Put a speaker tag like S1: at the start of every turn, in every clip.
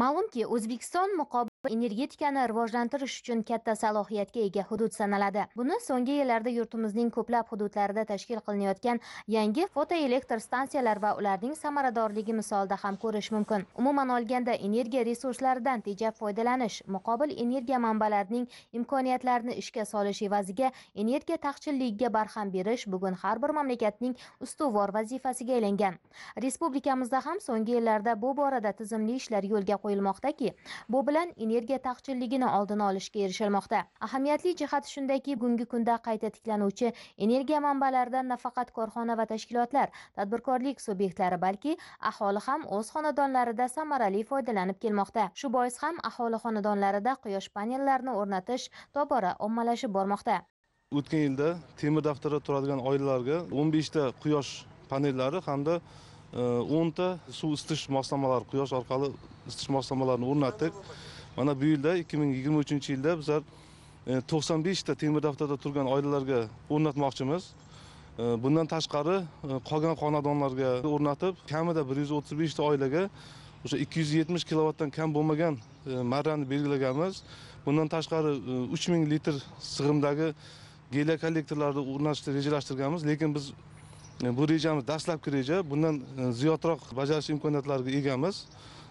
S1: Ma'lumki, O'zbekiston muqobil energetikani rivojlantirish uchun katta salohiyatga ega hudud sanaladi buni so'nggi yillarda yurtimizning ko'plab hududlarida tashkil qilinayotgan yangi fotoelektr stansiyalar va ularning samaradorligi misolida ham ko'rish mumkin umuman olganda energiya resurslaridan tejab foydalanish muqobil energiya manbalarining imkoniyatlarini ishga solish evaziga energiya taqchilligiga barham berish bugun har bir mamlakatning ustuvor vazifasiga aylangan respublikamizda ham so'nggi yillarda bu borada tizimli ishlar yo'lga qo'yilmoqdaki bu bilan energiya taqchilligini oldini olishga erishilmoqda ahamiyatli jihati shundaki bugungi kunda qayta tiklanuvchi energiya manbalaridan nafaqat korxona va tashkilotlar tadbirkorlik subyektlari balki aholi ham o'z xonadonlarida samarali foydalanib kelmoqda shu bois ham aholi xonadonlarida quyosh panellarini o'rnatish tobora ommalashib bormoqda
S2: o'tgan yilda temir daftarda turadigan oilalarga o'n beshta quyosh panellari hamda e, o'nta suv isitish moslamalari quyosh orqali isitish moslamalarini o'rnatdik mana bu yilda ikki ming yigirma uchinchi yilda bizlar e, to'qson beshta temir daftarda turgan oilalarga o'rnatmoqchimiz e, bundan tashqari e, qolgan xonadonlarga o'rnatib kamida bir yuz o'ttiz beshta oilaga o'sha ikki yuz yetmish kilovatdan kam bo'lmagan marrani belgilaganmiz bundan tashqari uch ming litr sig'imdagi geliya kollektorlarni o'rnatishni rejalashtirganmiz lekin biz bu rejamiz dastlabki reja bundan ziyodroq bajarish imkoniyatlariga egamiz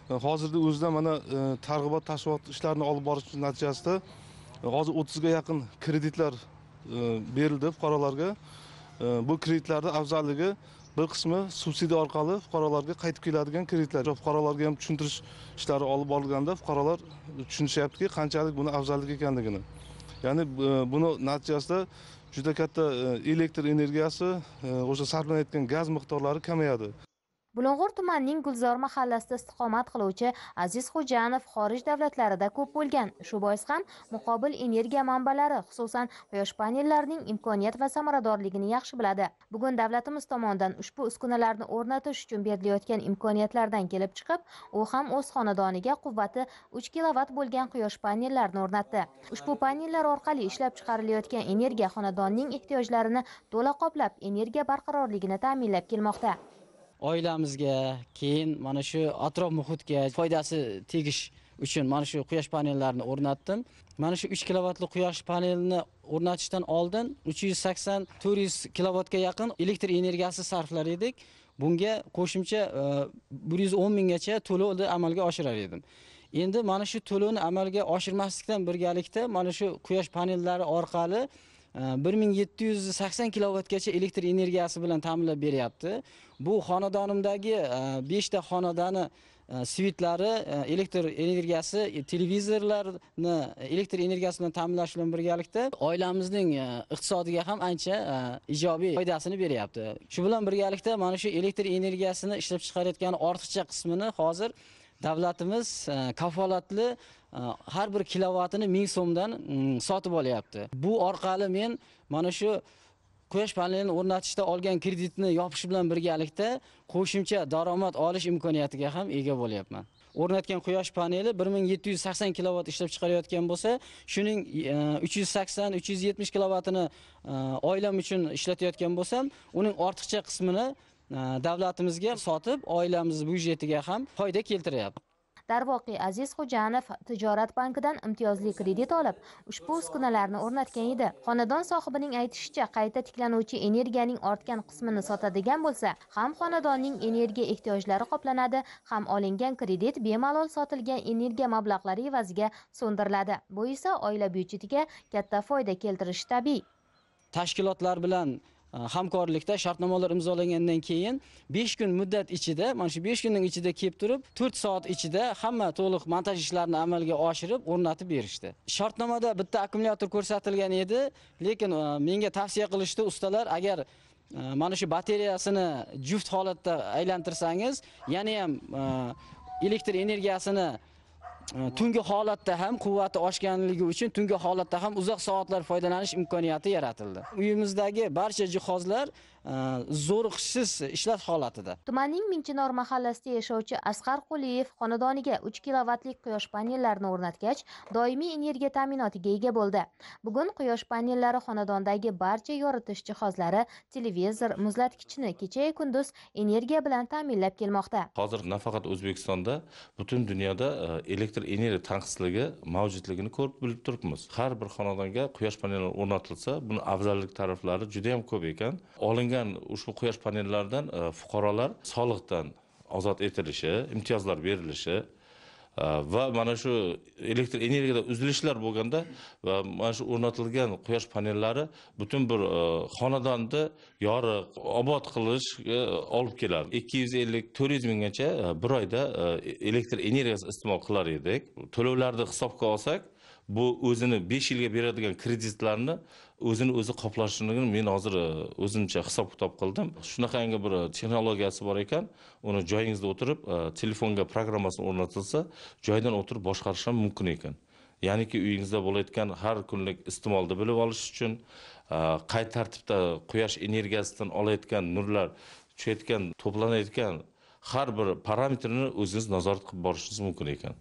S2: E, hozirni o'zida mana e, targ'ibot tashviqot ishlarini olib borish natijasida e, hozir o'ttizga yaqin kreditlar berildi fuqarolarga bu kreditlarni afzalligi bir qismi subsidiya orqali fuqarolarga qaytib keladigan kreditlar fuqarolarga ham tushuntirish ishlari olib borilganda fuqarolar tushunishyaptiki qanchalik buni afzallik ekanligini ya'ni buni natijasida juda katta elektr energiyasi o'sha sarflanayotgan gaz miqdorlari kamayadi
S1: bulung'ur tumanining gulzor mahallasida istiqomat qiluvchi aziz xo'janov xorij davlatlarida ko'p bo'lgan shu bois ham muqobil energiya manbalari xususan quyosh panellarining imkoniyat va samaradorligini yaxshi biladi bugun davlatimiz tomonidan ushbu uskunalarni o'rnatish uchun berilayotgan imkoniyatlardan kelib chiqib u ham o'z xonadoniga quvvati uch kilovatt bo'lgan quyosh panellarini o'rnatdi ushbu panellar orqali ishlab chiqarilayotgan energiya xonadonning ehtiyojlarini to'la qoplab energiya barqarorligini ta'minlab kelmoqda
S3: oilamizga keyin mana shu atrof muhitga foydasi tegish uchun mana shu quyosh panellarini o'rnatdim mana shu uch kilovatli quyosh panelini o'rnatishdan oldin uch yuz sakson to'rt yuz kilovatga yaqin elektr energiyasi sarflar edik bunga qo'shimcha e, bir yuz o'n minggacha to'lovni amalga oshirar edim endi mana shu to'lovni amalga oshirmaslikdan birgalikda mana shu quyosh panellari orqali Э, bir ming yetti yuz sakson kilovatgacha elektr energiyasi bilan ta'minlab beryapti bu xonadonimdagi e, beshta xonadoni e, svitlari e, elektr energiyasi televizorlarni elektr energiyasi bilan ta'minlash bilan birgalikda oilamizning iqtisodiga ham ancha ijobiy foydasini beryapti shu bilan birgalikda mana shu elektr energiyasini ishlab chiqarayotgan ortiqcha qismini hozir davlatimiz kafolatli har bir kilovatini ming so'mdan mm, sotib olyapti bu orqali men mana shu quyosh panelini o'rnatishda olgan kreditni yopish bilan birgalikda qo'shimcha daromad olish imkoniyatiga ham ega bo'lyapman o'rnatgan quyosh paneli 1780 kilovat ishlab chiqarayotgan bo'lsa shuning 380-370 e, kilovatini e, oilam uchun ishlatayotgan bo'lsam uning ortiqcha qismini e, davlatimizga sotib oilamiz byudjetiga ham foyda keltiryapti
S1: darvoqe aziz xo'janov tijorat bankidan imtiyozli kredit olib ushbu uskunalarni o'rnatgan edi xonadon sohibining aytishicha qayta tiklanuvchi energiyaning ortgan qismini sotadigan bo'lsa ham xonadonning energiya ehtiyojlari qoplanadi ham olingan kredit bemalol sotilgan energiya mablag'lari evaziga so'ndiriladi bu esa oila byudjetiga katta foyda keltirishi tabiiy
S3: tashkilotlar bilan Э, hamkorlikda shartnomalar imzolangandan keyin 5 kun muddat ichida mana shu 5 kunning ichida kelib turib 4 soat ichida hamma to'liq montaj ishlarini amalga oshirib o'rnatib berishdi shartnomada bitta akkumulyator ko'rsatilgan edi lekin e, menga tavsiya qilishdi ustalar agar e, mana shu batareyasini juft holatda aylantirsangiz yana ham e, elektr energiyasini Э, tungi holatda ham quvvati oshganligi uchun tungi holatda ham uzoq soatlar foydalanish imkoniyati yaratildi uyimizdagi barcha jihozlar Э, zo'riqishsiz ishlash holatida
S1: tumanning minchinar mahallasida yashovchi asqar qo'liyev xonadoniga uch kilovatlik quyosh panellarini o'rnatgach doimiy energiya ta'minotiga ega bo'ldi bugun quyosh panellari xonadondagi barcha yoritish jihozlari televizor muzlatgichni kechayu kunduz energiya bilan ta'minlab kelmoqda
S4: hozir nafaqat o'zbekistonda butun dunyoda e, elektr energiya tanqisligi mavjudligini ko'rib bilib turibmiz har bir xonadonga quyosh panellari o'rnatilsa buni afzallik taraflari juda yam ko'p ekan olingan ishlangan ushbu quyosh panellaridan e, fuqarolar soliqdan ozod etilishi imtiyozlar berilishi e, va mana shu elektr energiyada uzilishlar bo'lganda va mana shu o'rnatilgan quyosh panellari butun bir e, xonadonni yorug' obod qilishga olib keladi ikki yuz ellik to'rt yuz minggacha bir oyda elektr energiyasi iste'mol qilar edik to'lovlarni hisobga olsak bu o'zini besh yilga beradigan kreditlarni o'zini o'zi qoplashini men hozir e, o'zimcha hisob kitob qildim shunaqangi bir texnologiyasi bor ekan uni joyingizda o'tirib e, telefonga programmasini o'rnatilsa joydan o'tirib boshqarish ham mumkin ekan ya'niki uyingizda bo'layotgan har kunlik iste'molni bilib olish uchun e, qay tartibda quyosh energiyasidan olayotgan nurlar tushayotgan to'planayotgan har bir parametrini o'zingiz nazorat qilib borishingiz mumkin ekan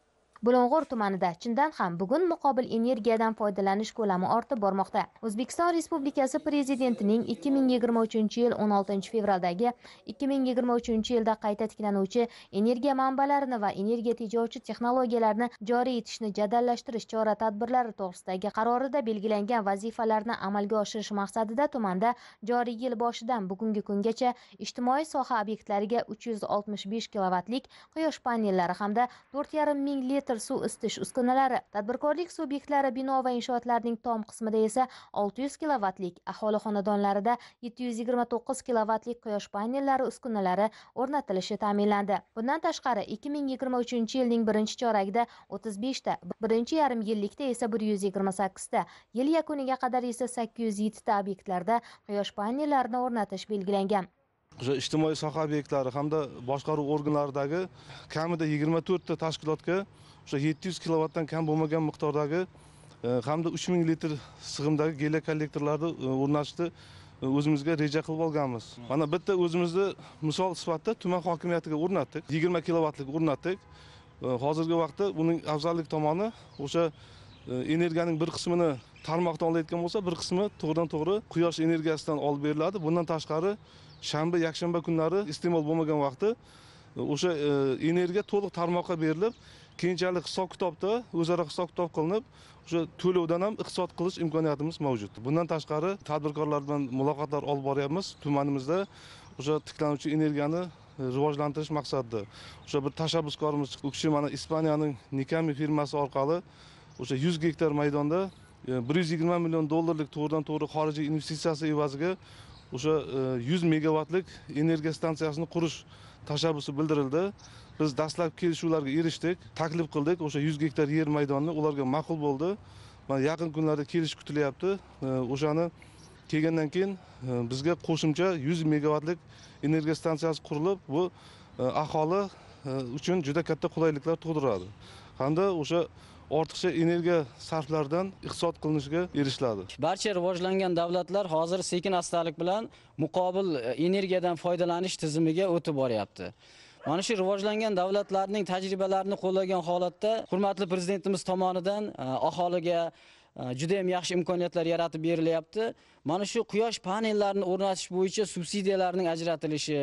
S1: bulung'ur tumanida chindan ham bugun muqobil energiyadan foydalanish ko'lami ortib bormoqda o'zbekiston respublikasi prezidentining 2023 yil 16 fevraldagi 2023 yilda qayta tiklanuvchi energiya manbalarini va energiya tejovchi texnologiyalarni joriy etishni jadallashtirish chora tadbirlari to'g'risidagi qarorida belgilangan vazifalarni amalga oshirish maqsadida tumanda joriy yil boshidan bugungi kungacha ijtimoiy soha obyektlariga 365 kilovatlik quyosh panellari hamda 4,5 ming litr elektr suv isitish uskunalari tadbirkorlik subyektlari bino va inshootlarning tom qismida esa 600 kilovatlik aholi xonadonlarida 729 kilovatlik quyosh panellari uskunalari o'rnatilishi ta'minlandi bundan tashqari 2023 yilning birinchi choragida 35 ta birinchi yarim yillikda esa 128 ta yil yakuniga qadar esa 807 ta obyektlarda quyosh panellarini o'rnatish belgilangan
S2: o'sha ijtimoiy soha obyektlari hamda boshqaruv organlaridagi kamida yigirma to'rtta tashkilotga o'sha yetti yuz kilovatdan kam bo'lmagan miqdordagi e, hamda uch ming litr sig'imdagi gele kollektorlarni e, o'rnatishni e, o'zimizga reja qilib olganmiz mana bitta o'zimizni misol sifatida tuman hokimiyatiga o'rnatdik yigirma kilovatlik o'rnatdik hozirgi vaqtda buning afzallik tomoni o'sha energiyaning bir qismini tarmoqdan olayotgan bo'lsa bir qismi to'g'ridan to'g'ri quyosh energiyasidan olib beriladi bundan tashqari shanba yakshanba kunlari iste'mol bo'lmagan vaqti o'sha energiya to'liq tarmoqqa berilib keyinchalik hisob kitobda o'zaro hisob kitob qilinib o'sha to'lovdan ham iqtisod qilish imkoniyatimiz mavjud bundan tashqari tadbirkorlar bilan muloqotlar olib boryapmiz tumanimizda o'sha tiklanuvchi energiyani rivojlantirish maqsadida o'sha bir tashabbuskorimiz u kishi mana ispaniyaning nikami firmasi orqali o'sha yuz gektar maydonda e, bir yuz yigirma million dollarlik to'g'ridan to'g'ri xorijiy investitsiyasi evaziga o'sha e, yuz megavatlik energiya stansiyasini qurish tashabbusi bildirildi biz dastlabki kelishuvlarga erishdik taklif qildik o'sha yuz gektar yer maydonni ularga ma'qul bo'ldi mana yaqin kunlarda kelish kutilyapti e, o'shani kelgandan keyin bizga qo'shimcha yuz megavatlik energiya stansiyasi qurilib bu aholi uchun juda katta qulayliklar tug'diradi hamda o'sha ortiqcha energiya sarflaridan iqtisod qilinishga erishiladi
S3: barcha rivojlangan davlatlar hozir sekin astalik bilan muqobil e, energiyadan foydalanish tizimiga o'tib boryapti mana shu rivojlangan davlatlarning tajribalarini qo'llagan holatda hurmatli prezidentimiz tomonidan e, aholiga e, juda yam yaxshi imkoniyatlar yaratib berilyapti mana shu quyosh panellarini o'rnatish bo'yicha subsidiyalarning ajratilishi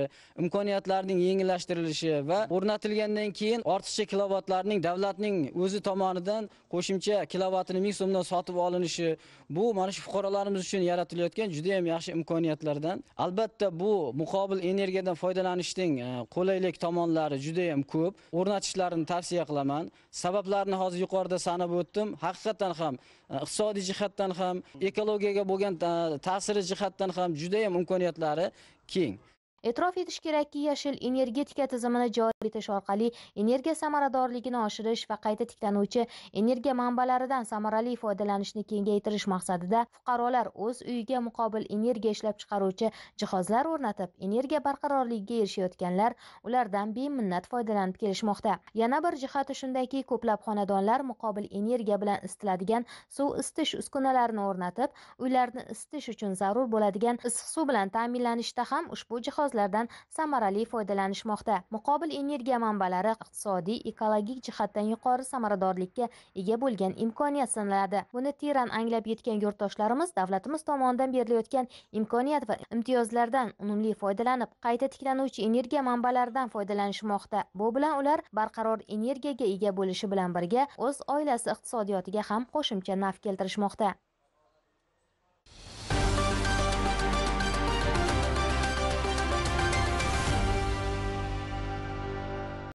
S3: imkoniyatlarning yengillashtirilishi va o'rnatilgandan keyin ortiqcha kilovatlarning davlatning o'zi tomonidan qo'shimcha kilovatini ming so'mdan sotib olinishi bu mana shu fuqarolarimiz uchun yaratilayotgan juda yam yaxshi imkoniyatlardan albatta bu muqobil energiyadan foydalanishning e, qulaylik tomonlari juda yam ko'p o'rnatishlarini tavsiya qilaman sabablarini hozir yuqorida sanab o'tdim haqiqatdan ham e, iqtisodiy jihatdan ham ekologiyaga bo'lgan e, ta'siri jihatdan ham judayam imkoniyatlari keng
S1: e'tirof etish kerakki yashil energetika tizimini joriy etish orqali energiya samaradorligini oshirish va qayta tiklanuvchi energiya manbalaridan samarali foydalanishni kengaytirish maqsadida fuqarolar o'z uyiga muqobil energiya ishlab chiqaruvchi jihozlar o'rnatib energiya barqarorligiga erishayotganlar ulardan beminnat foydalanib kelishmoqda yana bir jihati shundaki ko'plab xonadonlar muqobil energiya bilan isitiladigan suv isitish uskunalarini o'rnatib uylarni isitish uchun zarur bo'ladigan issiq suv bilan ta'minlanishda ham ushbu jihoz gazlardan samarali foydalanishmoqda muqobil energiya manbalari iqtisodiy ekologik jihatdan yuqori samaradorlikka ega bo'lgan imkoniyat sanaladi buni teran anglab yetgan yurtdoshlarimiz davlatimiz tomonidan berilayotgan imkoniyat va imtiyozlardan unumli foydalanib qayta tiklanuvchi energiya manbalaridan foydalanishmoqda bu bilan ular barqaror energiyaga ega bo'lishi bilan birga o'z oilasi iqtisodiyotiga ham qo'shimcha naf keltirishmoqda